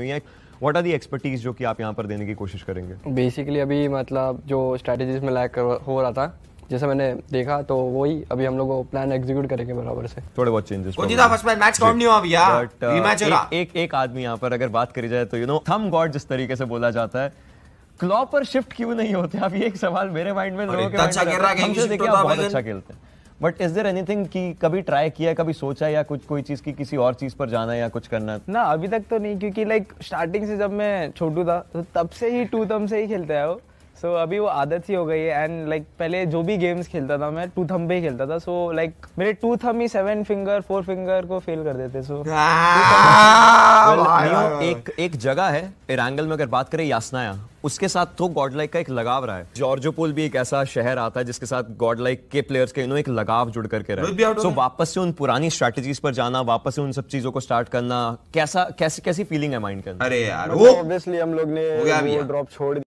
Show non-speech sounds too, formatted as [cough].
हुई are the expertise जो कि आप यहाँ पर देने की कोशिश करेंगे बेसिकली अभी मतलब जो स्ट्रैटेजीज में लैक हो रहा था जैसे मैंने देखा तो वही अभी हम लोग प्लान एग्जीक्यूट करेंगे बराबर से थोड़े बहुत चेंजेस था फर्स्ट मैच मैच नहीं हुआ भैया रीमैच uh, हो रहा एक एक आदमी यहाँ पर अगर बात करी जाए तो यू नो थम गॉड जिस तरीके से बोला जाता है क्लॉ पर शिफ्ट क्यों नहीं होते आप ये एक सवाल मेरे माइंड में लोगों के अच्छा खेल रहा है तो बहुत अच्छा खेलते हैं बट इज देर एनीथिंग कि कभी ट्राई किया कभी सोचा या कुछ कोई चीज़ की किसी और चीज़ पर जाना या कुछ करना ना अभी तक तो नहीं क्योंकि लाइक स्टार्टिंग से जब मैं छोटू था तो तब से ही टू थम से ही खेलता है वो सो so, अभी वो आदत ही हो गई है एंड लाइक like, पहले जो भी गेम्स खेलता था मैं टू थम पे ही खेलता था सो so, लाइक like, मेरे टू थम ही सेवन फिंगर फोर फिंगर को फेल कर देते सो so, [laughs] एक एक जगह है इरांगल में अगर बात करें यासनाया उसके साथ तो गॉडलाइक का एक लगाव रहा है जॉर्जोपोल भी एक ऐसा शहर आता है जिसके साथ गॉडलाइक के प्लेयर्स के इन्होंने एक लगाव जुड़ करके रहा है सो वापस से उन पुरानी स्ट्रेटजीज पर जाना वापस से उन सब चीजों को स्टार्ट करना कैसा कैसी कैसी फीलिंग है माइंड के अंदर अरे यार ऑब्वियसली मतलब हम लोग ने ड्रॉप छोड़